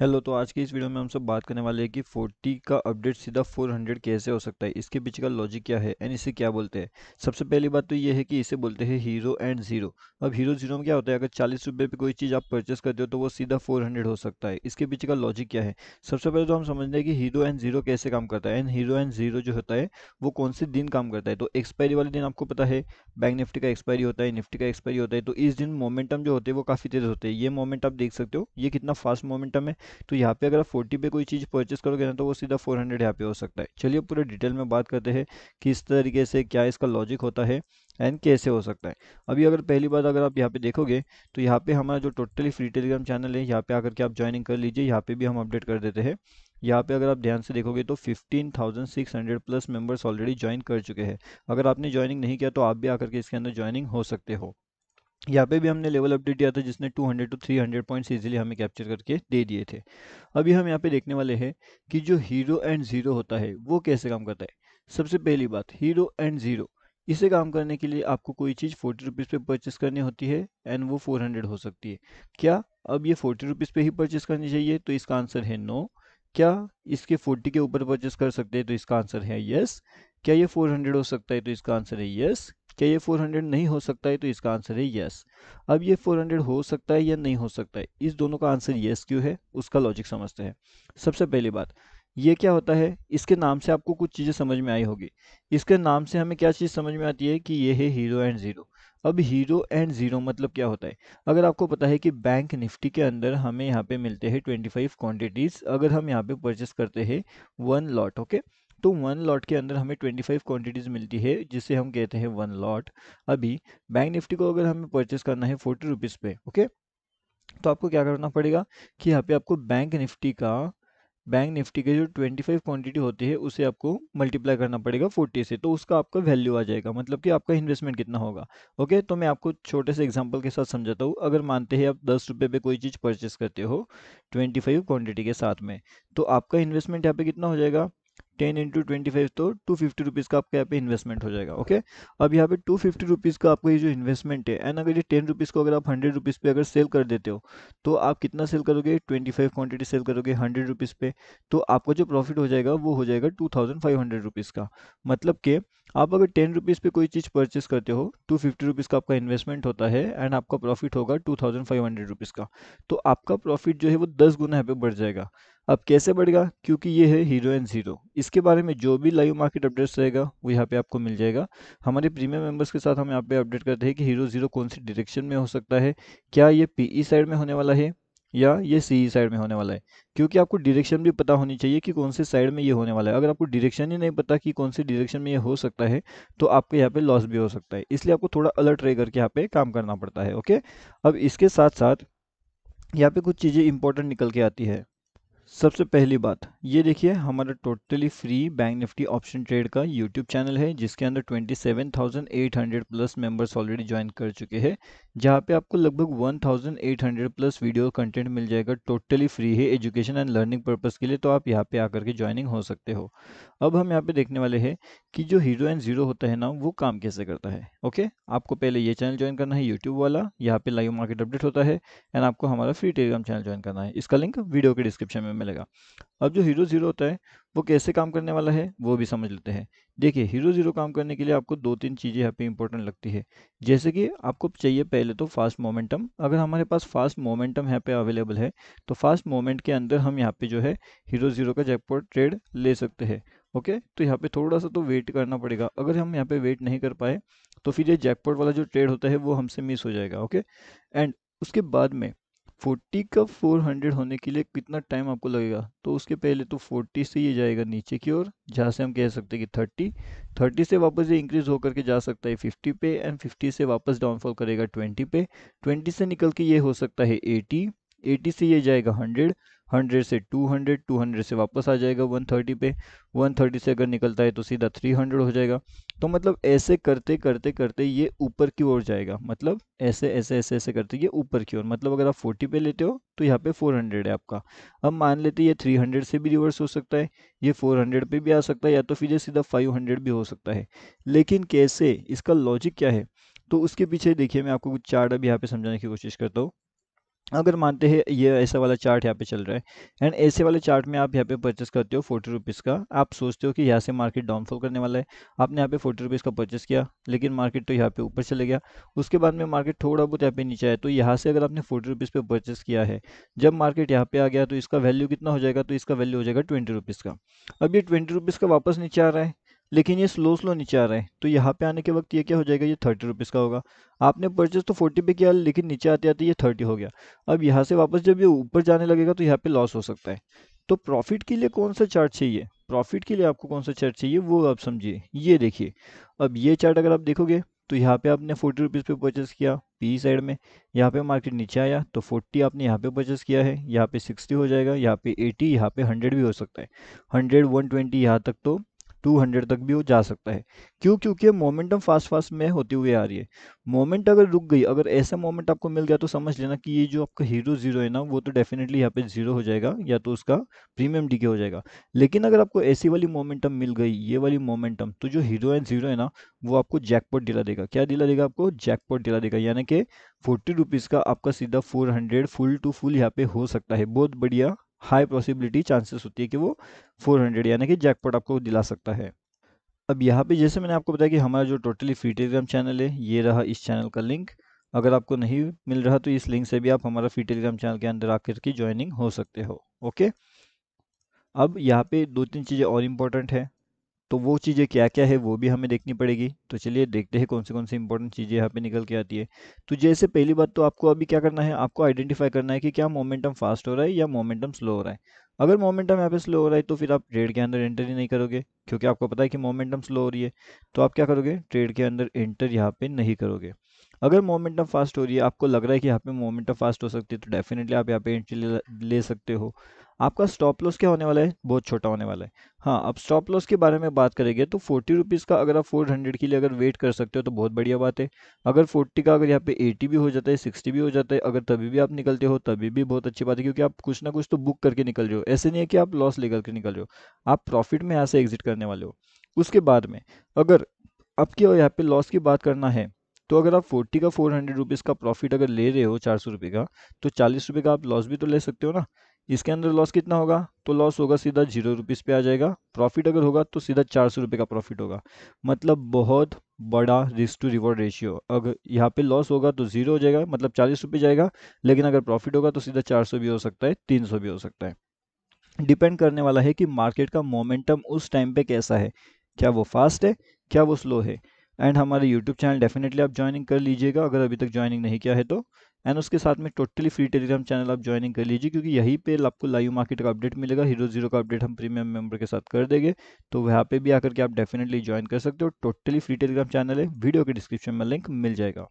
hello तो आज के इस वीडियो में हम सब बात करने वाले हैं कि 40 का अपडेट सीधा 400 कैसे हो सकता है इसके पीछे का लॉजिक क्या है एंड इसे क्या बोलते हैं सबसे पहली बात तो ये है कि इसे बोलते हैं हीरो एंड ज़ीरो अब हीरो ज़ीरो में क्या होता है अगर चालीस रुपये पर कोई चीज़ आप परचेस करते हो तो वो सीधा फोर हो सकता है इसके पीछे का लॉजिक क्या है सबसे पहले तो हम समझते हैं कि हीरो एंड ज़ीरो कैसे काम करता है एंड हीरो एंड ज़ीरो जो होता है वो कौन से दिन काम करता है तो एक्सपायरी वाले दिन आपको पता है बैंक निफ्टी का एक्सपायरी होता है निफ्टी का एक्सपायरी होता है तो इस दिन मोमेंटम जो होते हैं वो काफ़ी तेज़ होते हैं ये मोमेंट आप देख सकते हो ये कितना फास्ट मोमेंटम है तो यहाँ पे अगर आप फोर्टी पे कोई चीज़ परचेस करोगे ना तो वो सीधा फोर हंड्रेड यहाँ पे हो सकता है चलिए पूरे डिटेल में बात करते हैं किस तरीके से क्या इसका लॉजिक होता है एंड कैसे हो सकता है अभी अगर पहली बात अगर आप यहाँ पे देखोगे तो यहाँ पे हमारा जो टोटली फ्री टेलीग्राम चैनल है यहाँ पे आकर के आप ज्वाइनिंग कर लीजिए यहाँ पे भी हम अपडेट कर देते हैं यहाँ पे अगर आप ध्यान से देखोगे तो 15,600 प्लस मेंबर्स ऑलरेडी ज्वाइन कर चुके हैं अगर आपने ज्वाइनिंग नहीं किया तो आप भी आकर के इसके अंदर ज्वाइनिंग हो सकते हो यहाँ पे भी हमने लेवल अपडेट दिया था जिसने 200 टू 300 पॉइंट्स इजीली हमें कैप्चर करके दे दिए थे अभी हम यहाँ पे देखने वाले हैं कि जो हीरो एंड ज़ीरो होता है वो कैसे काम करता है सबसे पहली बात हीरो एंड ज़ीरो इसे काम करने के लिए आपको कोई चीज़ फोर्टी रुपीज़ पे परचेस करनी होती है एंड वो फोर हंड्रेड हो सकती है क्या अब ये फोर्टी रुपीज़ पे ही परचेस करनी चाहिए तो इसका आंसर है नो क्या इसके फोर्टी के ऊपर परचेस कर सकते हैं तो इसका आंसर है यस क्या ये फोर हंड्रेड हो सकता है तो इसका आंसर है यस क्या ये 400 नहीं हो सकता है तो इसका आंसर है यस अब ये 400 हो सकता है या नहीं हो सकता है इस दोनों का आंसर यस क्यों है उसका लॉजिक समझते हैं सबसे पहली बात ये क्या होता है इसके नाम से आपको कुछ चीज़ें समझ में आई होगी इसके नाम से हमें क्या चीज़ समझ में आती है कि ये है हीरो एंड ज़ीरो अब हीरो एंड ज़ीरो मतलब क्या होता है अगर आपको पता है कि बैंक निफ्टी के अंदर हमें यहाँ पे मिलते हैं 25 क्वांटिटीज़ अगर हम यहाँ पे परचेस करते हैं वन लॉट ओके तो वन लॉट के अंदर हमें 25 क्वांटिटीज़ मिलती है जिसे हम कहते हैं वन लॉट अभी बैंक निफ्टी को अगर हमें परचेस करना है फोर्टी रुपीज़ पे ओके तो आपको क्या करना पड़ेगा कि यहाँ पे आपको बैंक निफ्टी का बैंक निफ्टी के जो 25 क्वांटिटी होती है उसे आपको मल्टीप्लाई करना पड़ेगा 40 से तो उसका आपका वैल्यू आ जाएगा मतलब कि आपका इन्वेस्टमेंट कितना होगा ओके तो मैं आपको छोटे से एग्जांपल के साथ समझाता हूँ अगर मानते हैं आप दस रुपये पे कोई चीज़ परचेस करते हो 25 क्वांटिटी के साथ में तो आपका इन्वेस्टमेंट यहाँ पे कितना हो जाएगा टेन इंटू ट्वेंटी फाइव तो टू फिफ्टी रुपीज़ का आपका यहाँ पे इन्वेस्टमेंट हो जाएगा ओके अब यहाँ पे टू फिफ्टी रुपीज़ का आपका ये जो इन्वेस्टमेंट है एंड अगर ये टेन रुपीज़ को अगर आप हंड्रेड रुपीज़ पे अगर सेल कर देते हो तो आप कितना सेल करोगे ट्वेंटी फाइव क्वान्टिटी सेल करोगे हंड्रेड रुपीज़ पे तो आपका जो प्रॉफिट हो जाएगा वो हो जाएगा two thousand five hundred rupees का मतलब कि आप अगर टेन रुपीज़ पे कोई चीज़ परचेस करते हो टू फिफ्टी रुपीज़ का आपका इन्वेस्टमेंट होता है एंड आपका प्रॉफिट होगा two thousand five hundred rupees का तो आपका प्रॉफिट जो है वो दस गुना यहाँ पे बढ़ जाएगा अब कैसे बढ़ेगा क्योंकि ये है हीरो एंड ज़ीरो इसके बारे में जो भी लाइव मार्केट अपडेट्स रहेगा वो यहाँ पे आपको मिल जाएगा हमारे प्रीमियम मेंबर्स के साथ हम यहाँ पे अपडेट करते हैं कि हीरो ज़ीरो कौन सी डायरेक्शन में हो सकता है क्या ये पीई साइड e में होने वाला है या ये सी साइड e में होने वाला है क्योंकि आपको डिरेक्शन भी पता होनी चाहिए कि कौन से साइड में ये होने वाला है अगर आपको डिरेक्शन ही नहीं पता कि कौन से डिरेक्शन में ये हो सकता है तो आपके यहाँ पे लॉस भी हो सकता है इसलिए आपको थोड़ा अलर्ट रह करके यहाँ पे काम करना पड़ता है ओके अब इसके साथ साथ यहाँ पे कुछ चीज़ें इंपॉर्टेंट निकल के आती है सबसे पहली बात ये देखिए हमारा totally free bank Nifty option trade का यूट्यूब चैनल है जिसके अंदर 27,800 प्लस मेंबर्स ऑलरेडी ज्वाइन कर चुके हैं जहाँ पे आपको लगभग 1800 प्लस वीडियो कंटेंट मिल जाएगा टोटली फ्री है एजुकेशन एंड लर्निंग पर्पस के लिए तो आप यहाँ पे आकर के ज्वाइनिंग हो सकते हो अब हम यहाँ पे देखने वाले हैं कि जो हीरो एंड जीरो होता है ना वो काम कैसे करता है ओके आपको पहले ये चैनल ज्वाइन करना है यूट्यूब वाला यहाँ पे लाइव मार्केट अपडेट होता है एंड आपको हमारा फ्री टेलीग्राम चैनल ज्वाइन करना है इसका लिंक वीडियो के डिस्क्रिप्शन में मिलेगा अब जो हीरो जीरो होता है वो कैसे काम करने वाला है वो भी समझ लेते हैं देखिए हीरो ज़ीरो काम करने के लिए आपको दो तीन चीज़ें यहाँ पे इंपॉर्टेंट लगती है जैसे कि आपको चाहिए पहले तो फास्ट मोमेंटम अगर हमारे पास फास्ट मोमेंटम यहाँ पे अवेलेबल है तो फास्ट मोमेंट के अंदर हम यहाँ पे जो है हीरो ज़ीरो का जैकपॉट ट्रेड ले सकते हैं ओके तो यहाँ पर थोड़ा सा तो वेट करना पड़ेगा अगर हम यहाँ पर वेट नहीं कर पाए तो फिर ये जैकपॉट वाला जो ट्रेड होता है वो हमसे मिस हो जाएगा ओके एंड उसके बाद में फोर्टी का फोर हंड्रेड होने के लिए कितना टाइम आपको लगेगा तो उसके पहले तो फोर्टी से ये जाएगा नीचे की ओर जहाँ से हम कह सकते हैं कि थर्टी थर्टी से वापस ये इंक्रीज़ होकर के जा सकता है फिफ्टी पे एंड फिफ्टी से वापस डाउनफॉल करेगा ट्वेंटी पे ट्वेंटी से निकल के ये हो सकता है एटी एटी से ये जाएगा हंड्रेड हंड्रेड से टू हंड्रेड टू हंड्रेड से वापस आ जाएगा वन थर्टी पे वन थर्टी से अगर निकलता है तो सीधा थ्री हंड्रेड हो जाएगा तो मतलब ऐसे करते करते करते ये ऊपर की ओर जाएगा मतलब ऐसे ऐसे ऐसे ऐसे करते ये ऊपर की ओर मतलब अगर आप फोर्टी पे लेते हो तो यहाँ पे फोर हंड्रेड है आपका अब मान लेते ये थ्री हंड्रेड से भी रिवर्स हो सकता है ये फोर हंड्रेड पे भी आ सकता है या तो फिर ये सीधा फाइव हंड्रेड भी हो सकता है लेकिन कैसे इसका लॉजिक क्या है तो उसके पीछे देखिए मैं आपको कुछ चार्ट अभी यहाँ पे समझाने की कोशिश करता हूँ अगर मानते हैं ये ऐसा वाला चार्ट यहाँ पे चल रहा है एंड ऐसे वाले चार्ट में आप यहाँ पे परचेस करते हो फोर्टी रुपीज़ का आप सोचते हो कि यहाँ से मार्केट डाउनफॉल करने वाला है आपने यहाँ पे फोर्टी रुपीज़ का परचेस किया लेकिन मार्केट तो यहाँ पे ऊपर चले गया उसके बाद में मार्केट थोड़ा बहुत यहाँ पे नीचे आया तो यहाँ से अगर आपने फोर्टी रुपीज़ पर परचेस किया है जब मार्केट यहाँ पर आ गया तो इसका वैल्यू कितना हो जाएगा तो इसका वैल्यू हो जाएगा ट्वेंटी रुपीज़ का अब ये ट्वेंटी रुपीज़ का वापस नीचे आ रहा है लेकिन ये स्लो स्लो नीचे आ रहे हैं तो यहाँ पे आने के वक्त ये क्या हो जाएगा ये थर्टी रुपीज़ का होगा आपने परचेज़ तो फोर्टी पे किया लेकिन नीचे आते आते ये थर्टी हो गया अब यहाँ से वापस जब ये ऊपर जाने लगेगा तो यहाँ पे लॉस हो सकता है तो प्रॉफिट के लिए कौन सा चार्ट चाहिए प्रॉफिट के लिए आपको कौन सा चार्ट चाहिए वो आप समझिए ये देखिए अब ये चार्ट अगर आप देखोगे तो यहाँ पे आपने फोर्टी रुपीज़ पे परचेस किया पी साइड में यहाँ पे मार्केट नीचे आया तो फोर्टी आपने यहाँ पे परचेस किया है यहाँ पे सिक्सटी हो जाएगा यहाँ पे एटी यहाँ पे हंड्रेड भी हो सकता है हंड्रेड वन ट्वेंटी यहाँ तक तो 200 तक भी वो जा सकता है क्यों क्योंकि मोमेंटम फास्ट फास्ट में होती हुई आ रही है मोमेंट अगर रुक गई अगर ऐसा मोमेंट आपको मिल गया तो समझ लेना कि ये जो आपका हीरो जीरो है ना वो तो डेफिनेटली यहाँ पे जीरो हो जाएगा या तो उसका प्रीमियम डीके हो जाएगा लेकिन अगर आपको ऐसी वाली मोमेंटम मिल गई ये वाली मोमेंटम तो जो हीरो एंड जीरो है ना वो आपको जैकपॉट दिला देगा क्या दिला देगा आपको जैकपॉट दिला देगा यानी कि फोर्टी रुपीज़ का आपका सीधा four hundred full to full यहाँ पे हो सकता है बहुत बढ़िया हाई पॉसिबिलिटी चांसेस होती है कि वो 400 यानी कि जैकपॉट आपको दिला सकता है अब यहाँ पे जैसे मैंने आपको बताया कि हमारा जो टोटली फ्री टेलीग्राम चैनल है ये रहा इस चैनल का लिंक अगर आपको नहीं मिल रहा तो इस लिंक से भी आप हमारा फ्री टेलीग्राम चैनल के अंदर आकर के ज्वाइनिंग हो सकते हो ओके अब यहाँ पे दो तीन चीज़ें और इम्पोर्टेंट है तो वो चीज़ें क्या क्या है वो भी हमें देखनी पड़ेगी तो चलिए देखते हैं कौन से कौन सी इंपॉर्टेंट चीज़ें यहाँ पे निकल के आती है तो जैसे पहली बात तो आपको अभी क्या करना है आपको आइडेंटिफाई करना है कि क्या मोमेंटम फास्ट हो रहा है या मोमेंटम स्लो हो रहा है अगर मोमेंटम यहाँ पे स्लो हो रहा है तो फिर आप ट्रेड के अंदर एंटर ही नहीं करोगे क्योंकि आपको पता है कि मोमेंटम स्लो हो रही है तो आप क्या करोगे ट्रेड के अंदर एंटर यहाँ पर नहीं करोगे अगर मोमेंटम फास्ट हो रही है आपको लग रहा है कि यहाँ पे मोमेंटम फास्ट हो सकती है तो डेफिनेटली आप यहाँ पे एंट्री ले सकते हो आपका स्टॉप लॉस क्या होने वाला है बहुत छोटा होने वाला है हाँ अब स्टॉप लॉस के बारे में बात करेंगे तो फोर्टी रुपीज़ का अगर आप फोर हंड्रेड के लिए अगर वेट कर सकते हो तो बहुत बढ़िया बात है अगर फोर्टी का अगर यहाँ पे एटी भी हो जाता है सिक्सटी भी हो जाता है अगर तभी भी आप निकलते हो तभी भी बहुत अच्छी बात है क्योंकि आप कुछ ना कुछ तो बुक करके निकल रहे हो ऐसे नहीं है कि आप लॉस लेकर के निकल रहे हो आप प्रॉफिट में यहाँ से एग्जिट करने वाले हो उसके बाद में अगर आपके यहाँ पे लॉस की बात करना है तो अगर आप फोर्टी का फोर हंड्रेड रुपीज़ का प्रॉफिट अगर ले रहे हो चार सौ रुपये का तो चालीस रुपये का आप लॉस भी तो ले सकते हो ना इसके अंदर लॉस कितना होगा तो लॉस होगा सीधा जीरो रुपीज़ पे आ जाएगा प्रॉफिट अगर होगा तो सीधा चार सौ रुपये का प्रॉफिट होगा मतलब बहुत बड़ा रिस्क टू रिवॉर्ड रेशियो अगर यहाँ पे लॉस होगा तो जीरो हो जाएगा मतलब चालीस रुपये जाएगा लेकिन अगर प्रॉफिट होगा तो सीधा चार सौ भी हो सकता है तीन सौ भी हो सकता है डिपेंड करने वाला है कि मार्केट का मोमेंटम उस टाइम पे कैसा है क्या वो फास्ट है क्या वो स्लो है एंड हमारे यूट्यूब चैनल डेफिनेटली आप ज्वाइनिंग कर लीजिएगा अगर अभी तक ज्वाइनिंग नहीं किया है तो एंड उसके साथ में टोटली फ्री टेलीग्राम चैनल आप ज्वाइनिंग कर लीजिए क्योंकि यहीं पे आपको लाइव मार्केट का अपडेट मिलेगा हीरो जीरो का अपडेट हम प्रीमियम मेंबर के साथ कर देंगे तो वहाँ पे भी आकर के आप डेफिनेटली ज्वाइन कर सकते हो टोटली फ्री टेलीग्राम चैनल है वीडियो के डिस्क्रिप्शन में लिंक मिल जाएगा